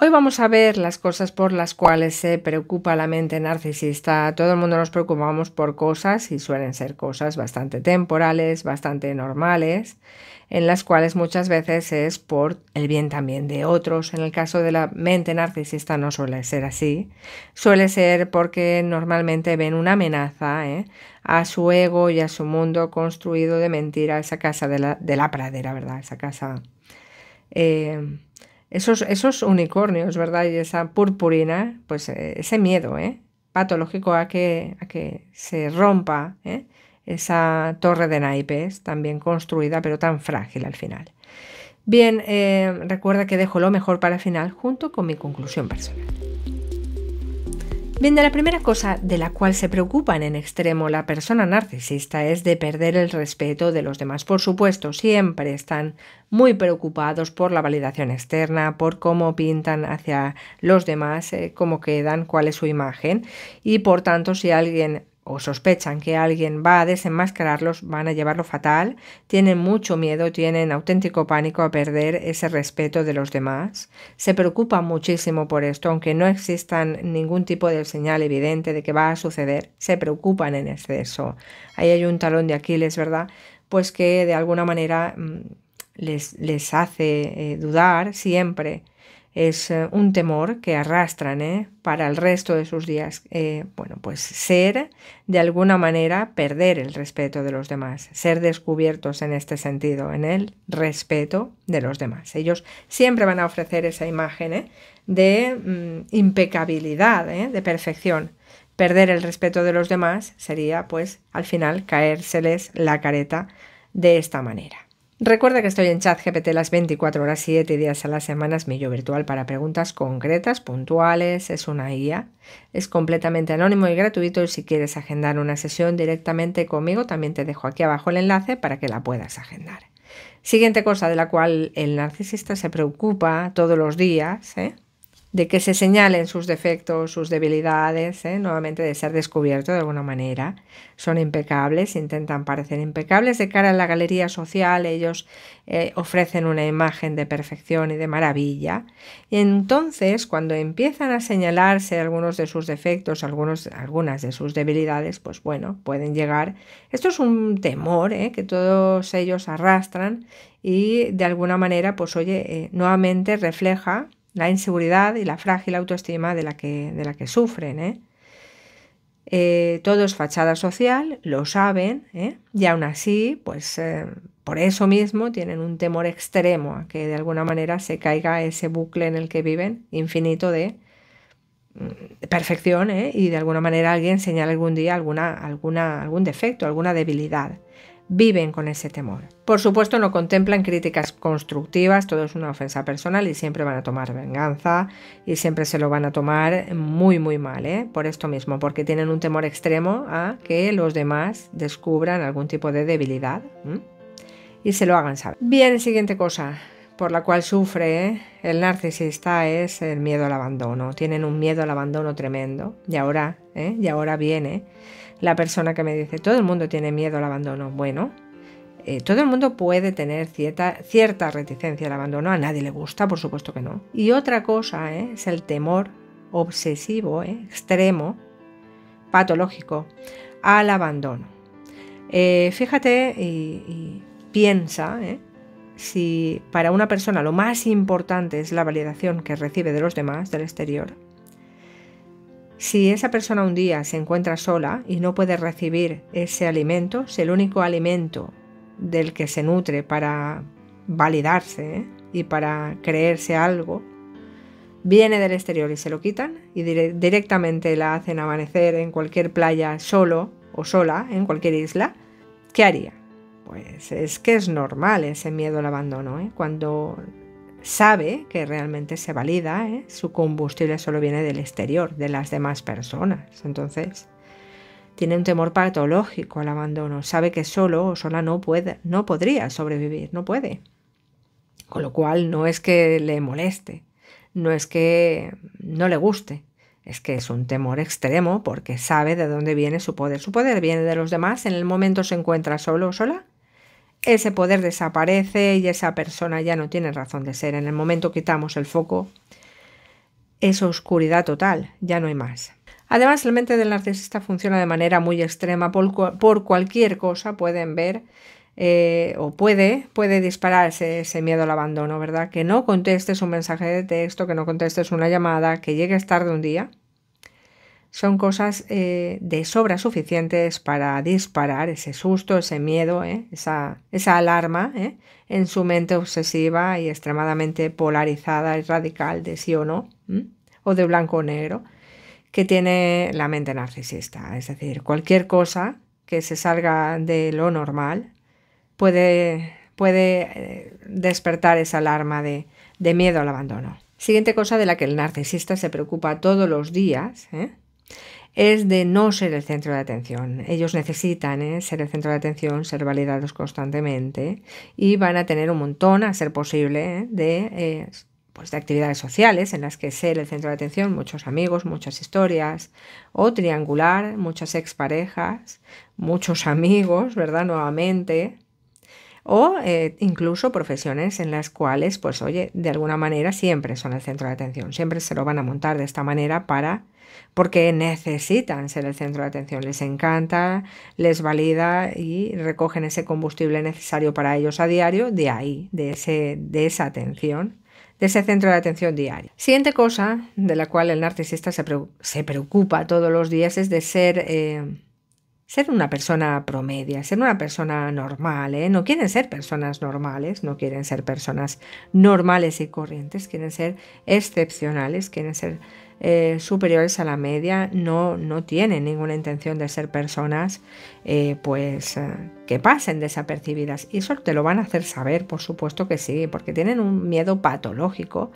Hoy vamos a ver las cosas por las cuales se preocupa la mente narcisista. Todo el mundo nos preocupamos por cosas y suelen ser cosas bastante temporales, bastante normales, en las cuales muchas veces es por el bien también de otros. En el caso de la mente narcisista no suele ser así. Suele ser porque normalmente ven una amenaza ¿eh? a su ego y a su mundo construido de mentira, esa casa de la, pradera, ¿verdad? Esa casa... Eh, esos, unicornios, ¿verdad? Y esa purpurina, pues eh, ese miedo, ¿eh? Patológico a que, a que se rompa ¿eh? esa torre de naipes, tan bien construida, pero tan frágil al final. Bien, recuerda que dejo lo mejor para el final junto con mi conclusión personal. Bien, de la primera cosa de la cual se preocupan en extremo la persona narcisista es de perder el respeto de los demás. Por supuesto, siempre están muy preocupados por la validación externa, por cómo pintan hacia los demás, eh, cómo quedan, cuál es su imagen. Y por tanto, si alguien o sospechan que alguien va a desenmascararlos, van a llevarlo fatal, tienen mucho miedo, tienen auténtico pánico a perder ese respeto de los demás, se preocupan muchísimo por esto, aunque no existan ningún tipo de señal evidente de que va a suceder, se preocupan en exceso. Ahí hay un talón de Aquiles, ¿verdad? Pues que de alguna manera mm, les, les hace eh, dudar siempre es eh, un temor que arrastran eh, para el resto de sus días. Eh, bueno, pues ser de alguna manera perder el respeto de los demás, ser descubiertos en este sentido, en el respeto de los demás. Ellos siempre van a ofrecer esa imagen de mm, impecabilidad, de perfección. Perder el respeto de los demás sería pues al final caérseles la careta de esta manera. Recuerda que estoy en ChatGPT las 24 horas, 7 días a la semana, es mi virtual para preguntas concretas, puntuales, es una guía, es completamente anónimo y gratuito y si quieres agendar una sesión directamente conmigo también te dejo aquí abajo el enlace para que la puedas agendar. Siguiente cosa de la cual el narcisista se preocupa todos los días, ¿eh? de que se señalen sus defectos, sus debilidades, ¿eh? nuevamente de ser descubierto de alguna manera. Son impecables, intentan parecer impecables de cara a la galería social, ellos eh, ofrecen una imagen de perfección y de maravilla. Y entonces, cuando empiezan a señalarse algunos de sus defectos, algunos, algunas de sus debilidades, pues bueno, pueden llegar. Esto es un temor ¿eh? que todos ellos arrastran y de alguna manera, pues oye, nuevamente refleja la inseguridad y la frágil autoestima de la que, de la que sufren. ¿eh? Eh, todo es fachada social, lo saben, ¿eh? y aún así, pues por eso mismo tienen un temor extremo a que de alguna manera se caiga ese bucle en el que viven, infinito de, mm, perfección, y de alguna manera alguien señale algún día alguna, alguna, algún defecto, alguna debilidad viven con ese temor. Por supuesto, no contemplan críticas constructivas, todo es una ofensa personal y siempre van a tomar venganza y siempre se lo van a tomar muy, muy mal, ¿eh? por esto mismo, porque tienen un temor extremo a que los demás descubran algún tipo de debilidad y se lo hagan saber. Bien, siguiente cosa por la cual sufre ¿eh? el narcisista es el miedo al abandono. Tienen un miedo al abandono tremendo y ahora, ¿eh? y ahora viene la persona que me dice, todo el mundo tiene miedo al abandono. Bueno, eh, todo el mundo puede tener cierta, cierta reticencia al abandono, a nadie le gusta, por supuesto que no. Y otra cosa eh, es el temor obsesivo, eh, extremo, patológico, al abandono. fíjate y piensa si para una persona lo más importante es la validación que recibe de los demás, del exterior, si esa persona un día se encuentra sola y no puede recibir ese alimento, si el único alimento del que se nutre para validarse ¿eh? y para creerse algo, viene del exterior y se lo quitan y directamente la hacen amanecer en cualquier playa solo o sola, en cualquier isla, ¿qué haría? Pues es que es normal ese miedo al abandono. ¿eh? Cuando sabe que realmente se valida, ¿eh? su combustible solo viene del exterior, de las demás personas. Entonces, tiene un temor patológico al abandono, sabe que solo o sola no puede, no podría sobrevivir, no puede. Con lo cual no es que le moleste, no es que no le guste, es que es un temor extremo porque sabe de dónde viene su poder. Su poder viene de los demás, en el momento se encuentra solo o sola ese poder desaparece y esa persona ya no tiene razón de ser. En el momento quitamos el foco, es oscuridad total, ya no hay más. Además, la mente del narcisista funciona de manera muy extrema. Por, cualquier cosa pueden ver eh, o puede, puede dispararse ese miedo al abandono, ¿verdad? Que no contestes un mensaje de texto, que no contestes una llamada, que llegues tarde un día son cosas eh, de sobra suficientes para disparar ese susto, ese miedo, ¿eh? esa, alarma ¿eh? en su mente obsesiva y extremadamente polarizada y radical de sí o no, o de blanco o negro, que tiene la mente narcisista. Es decir, cualquier cosa que se salga de lo normal puede, puede despertar esa alarma de, de miedo al abandono. Siguiente cosa de la que el narcisista se preocupa todos los días, ¿eh? es de no ser el centro de atención. Ellos necesitan eh, ser el centro de atención, ser validados constantemente y van a tener un montón, a ser posible, eh, eh, pues, de, actividades sociales en las que ser el centro de atención, muchos amigos, muchas historias, o triangular, muchas exparejas, muchos amigos, ¿verdad? Nuevamente, o incluso profesiones en las cuales, pues oye, de alguna manera siempre son el centro de atención, siempre se lo van a montar de esta manera para porque necesitan ser el centro de atención, les encanta, les valida y recogen ese combustible necesario para ellos a diario de ahí, de, ese, de esa atención de ese centro de atención diario. Siguiente cosa de la cual el narcisista se, preocupa todos los días es de ser, eh, ser una persona promedia, ser una persona normal. ¿eh? No quieren ser personas normales, no quieren ser personas normales y corrientes, quieren ser excepcionales, quieren ser eh, superiores a la media no, no tienen ninguna intención de ser personas eh, pues eh, que pasen desapercibidas. Y eso te lo van a hacer saber, por supuesto que sí, porque tienen un miedo patológico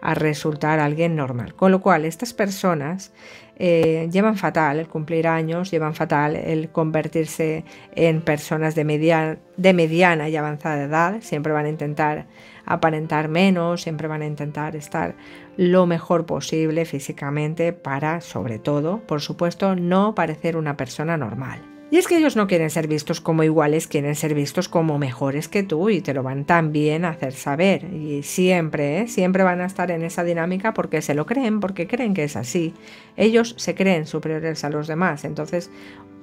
a resultar alguien normal. Con lo cual, estas personas llevan fatal el cumplir años, llevan fatal el convertirse en personas de, media, de mediana y avanzada edad, siempre van a intentar aparentar menos, siempre van a intentar estar lo mejor posible físicamente para, sobre todo, por supuesto, no parecer una persona normal. Y es que ellos no quieren ser vistos como iguales, quieren ser vistos como mejores que tú y te lo van también a hacer saber. Y siempre, ¿eh? siempre van a estar en esa dinámica porque se lo creen, porque creen que es así. Ellos se creen superiores a los demás. Entonces,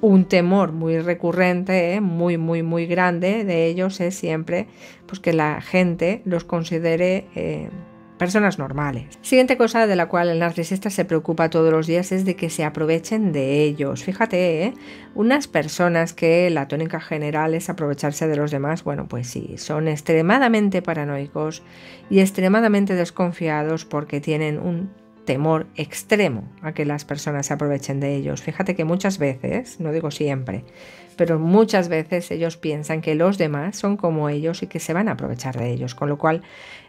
un temor muy recurrente, ¿eh? muy, muy, muy grande de ellos es siempre pues, que la gente los considere... Eh, personas normales. Siguiente cosa de la cual el narcisista se preocupa todos los días es de que se aprovechen de ellos. Fíjate, ¿eh? unas personas que la tónica general es aprovecharse de los demás, bueno, pues sí, son extremadamente paranoicos y extremadamente desconfiados porque tienen un temor extremo a que las personas se aprovechen de ellos. Fíjate que muchas veces, no digo siempre, pero muchas veces ellos piensan que los demás son como ellos y que se van a aprovechar de ellos, con lo cual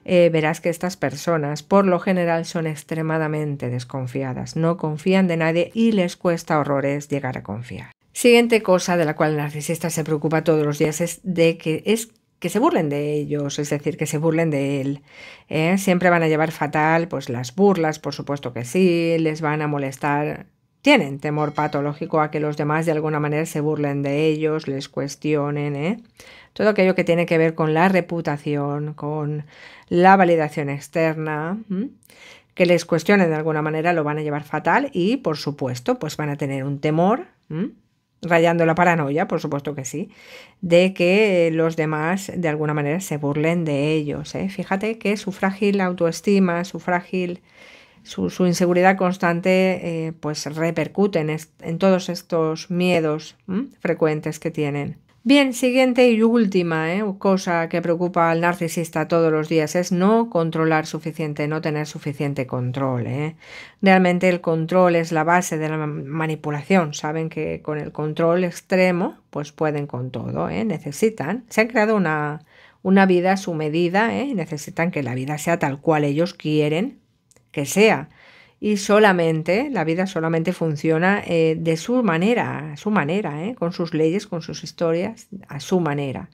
eh, verás que estas personas por lo general son extremadamente desconfiadas, no confían de nadie y les cuesta horrores llegar a confiar. Siguiente cosa de la cual el narcisista se preocupa todos los días es de que es que se burlen de ellos, es decir, que se burlen de él. ¿eh? Siempre van a llevar fatal pues las burlas, por supuesto que sí, les van a molestar. Tienen temor patológico a que los demás de alguna manera se burlen de ellos, les cuestionen, ¿eh? todo aquello que tiene que ver con la reputación, con la validación externa, que les cuestionen de alguna manera lo van a llevar fatal y por supuesto pues van a tener un temor rayando la paranoia, por supuesto que sí, de que los demás de alguna manera se burlen de ellos. ¿eh? Fíjate que su frágil autoestima, su frágil, su, inseguridad constante, eh, pues repercuten en, todos estos miedos frecuentes que tienen. Bien, siguiente y última ¿eh? cosa que preocupa al narcisista todos los días es no controlar suficiente, no tener suficiente control. ¿eh? Realmente el control es la base de la manipulación. Saben que con el control extremo pues pueden con todo, ¿eh? necesitan. Se han creado una, una vida a su medida, necesitan que la vida sea tal cual ellos quieren que sea y solamente, la vida solamente funciona eh, de su manera, a su manera, eh, con sus leyes, con sus historias, a su manera.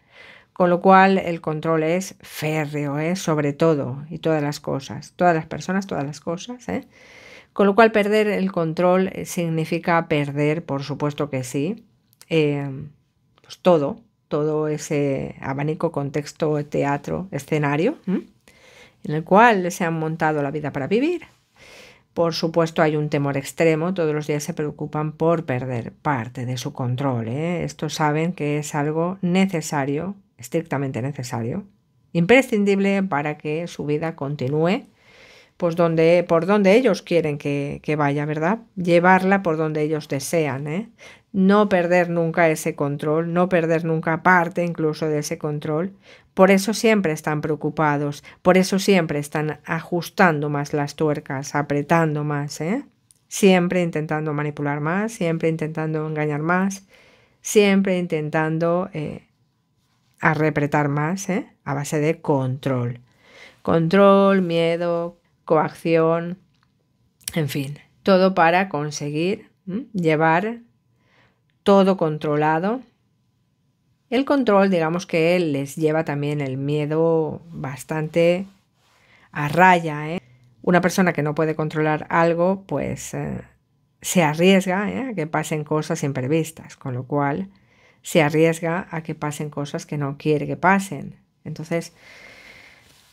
Con lo cual el control es férreo, eh, sobre todo, y todas las cosas, todas las personas, todas las cosas. Con lo cual perder el control significa perder, por supuesto que sí, pues todo, todo ese abanico, contexto, teatro, escenario, en el cual se han montado la vida para vivir. Por supuesto, hay un temor extremo, todos los días se preocupan por perder parte de su control. ¿eh? saben que es algo necesario, estrictamente necesario, imprescindible para que su vida continúe pues donde, por donde ellos quieren que, que vaya, ¿verdad? Llevarla por donde ellos desean, ¿eh? no perder nunca ese control, no perder nunca parte incluso de ese control. Por eso siempre están preocupados, por eso siempre están ajustando más las tuercas, apretando más, ¿eh? siempre intentando manipular más, siempre intentando engañar más, siempre intentando eh, arrepretar más ¿eh? a base de control. Control, miedo, coacción, en fin, todo para conseguir llevar todo controlado. El control, digamos que les lleva también el miedo bastante a raya. ¿eh? Una persona que no puede controlar algo, pues eh, se arriesga ¿eh? a que pasen cosas imprevistas, con lo cual se arriesga a que pasen cosas que no quiere que pasen. Entonces,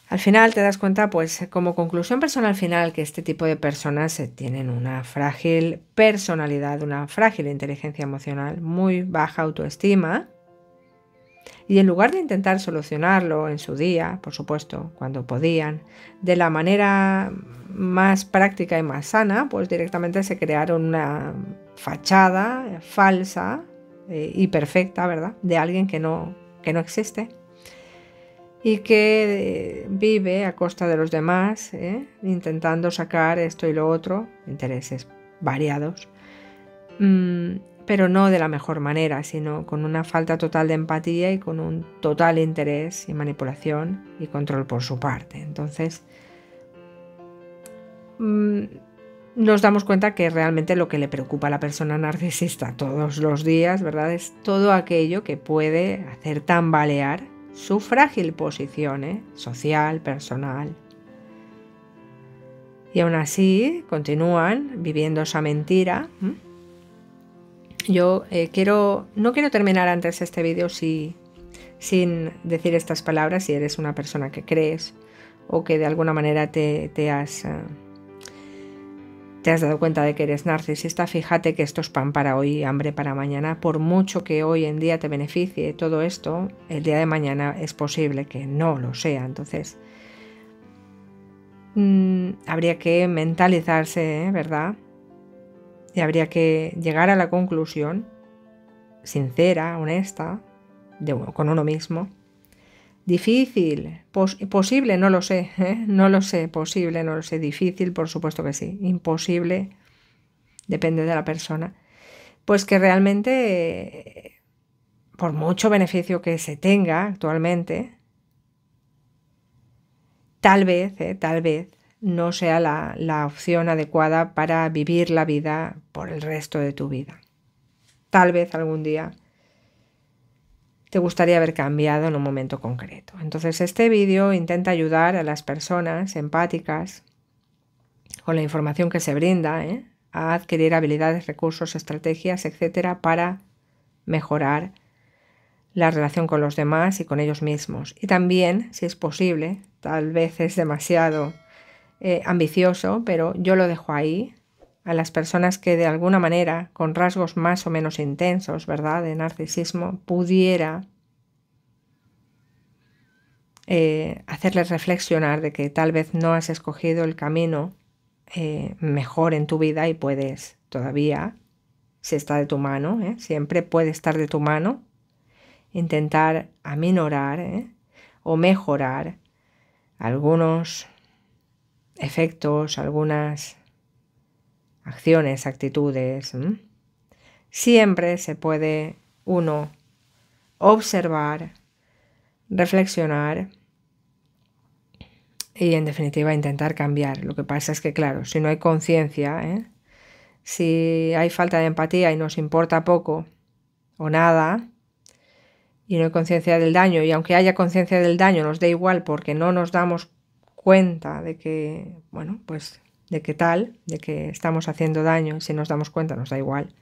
al final te das cuenta, pues como conclusión personal final, que este tipo de personas eh, tienen una frágil personalidad, una frágil inteligencia emocional, muy baja autoestima. Y en lugar de intentar solucionarlo en su día, por supuesto, cuando podían, de la manera más práctica y más sana, pues directamente se crearon una fachada falsa eh, y perfecta, ¿verdad? De alguien que no, que no existe y que eh, vive a costa de los demás, ¿eh? intentando sacar esto y lo otro, intereses variados, mm, pero no de la mejor manera, sino con una falta total de empatía y con un total interés y manipulación y control por su parte. Entonces, mm, nos damos cuenta que realmente lo que le preocupa a la persona narcisista todos los días, ¿verdad? Es todo aquello que puede hacer tambalear su frágil posición ¿eh? social, personal. Y aún así continúan viviendo esa mentira. Yo eh, quiero, no quiero terminar antes este vídeo sin decir estas palabras si eres una persona que crees o que de alguna manera te, has... Eh, te has dado cuenta de que eres narcisista, fíjate que esto es pan para hoy hambre para mañana. Por mucho que hoy en día te beneficie todo esto, el día de mañana es posible que no lo sea. Entonces, mm, habría que mentalizarse, ¿eh? ¿verdad? Y habría que llegar a la conclusión sincera, honesta, de, con uno mismo, Difícil, posible, no lo sé, ¿eh? no lo sé, posible, no lo sé, difícil, por supuesto que sí, imposible, depende de la persona. Pues que realmente, por mucho beneficio que se tenga actualmente, tal vez, ¿eh? tal vez, no sea la, la opción adecuada para vivir la vida por el resto de tu vida. Tal vez algún día te gustaría haber cambiado en un momento concreto. Entonces este vídeo intenta ayudar a las personas empáticas con la información que se brinda ¿eh? a adquirir habilidades, recursos, estrategias, etcétera, para mejorar la relación con los demás y con ellos mismos. Y también, si es posible, tal vez es demasiado eh, ambicioso, pero yo lo dejo ahí a las personas que de alguna manera, con rasgos más o menos intensos, ¿verdad?, de narcisismo, pudiera eh, hacerles reflexionar de que tal vez no has escogido el camino eh, mejor en tu vida y puedes todavía, si está de tu mano, eh, siempre puede estar de tu mano, intentar aminorar o mejorar algunos efectos, algunas acciones, actitudes. Siempre se puede uno observar, reflexionar y en definitiva intentar cambiar. Lo que pasa es que, claro, si no hay conciencia, ¿eh? si hay falta de empatía y nos importa poco o nada, y no hay conciencia del daño, y aunque haya conciencia del daño, nos da igual porque no nos damos cuenta de que, bueno, pues de qué tal, de que estamos haciendo daño si nos damos cuenta nos da igual.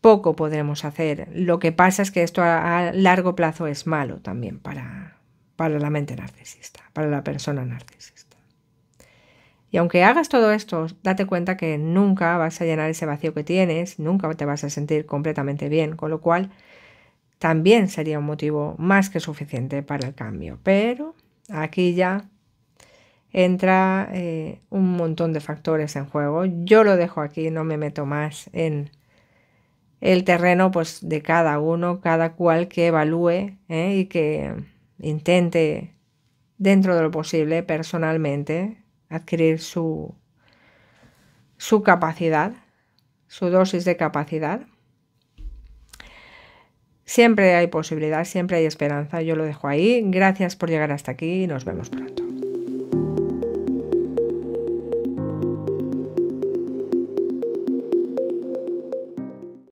Poco podremos hacer. Lo que pasa es que esto a, largo plazo es malo también para, para la mente narcisista, para la persona narcisista. Y aunque hagas todo esto, date cuenta que nunca vas a llenar ese vacío que tienes, nunca te vas a sentir completamente bien, con lo cual también sería un motivo más que suficiente para el cambio. Pero aquí ya entra eh, un montón de factores en juego. Yo lo dejo aquí, no me meto más en el terreno pues, de cada uno, cada cual que evalúe eh, y que intente dentro de lo posible personalmente adquirir su, su capacidad, su dosis de capacidad. Siempre hay posibilidad, siempre hay esperanza, yo lo dejo ahí. Gracias por llegar hasta aquí y nos vemos pronto.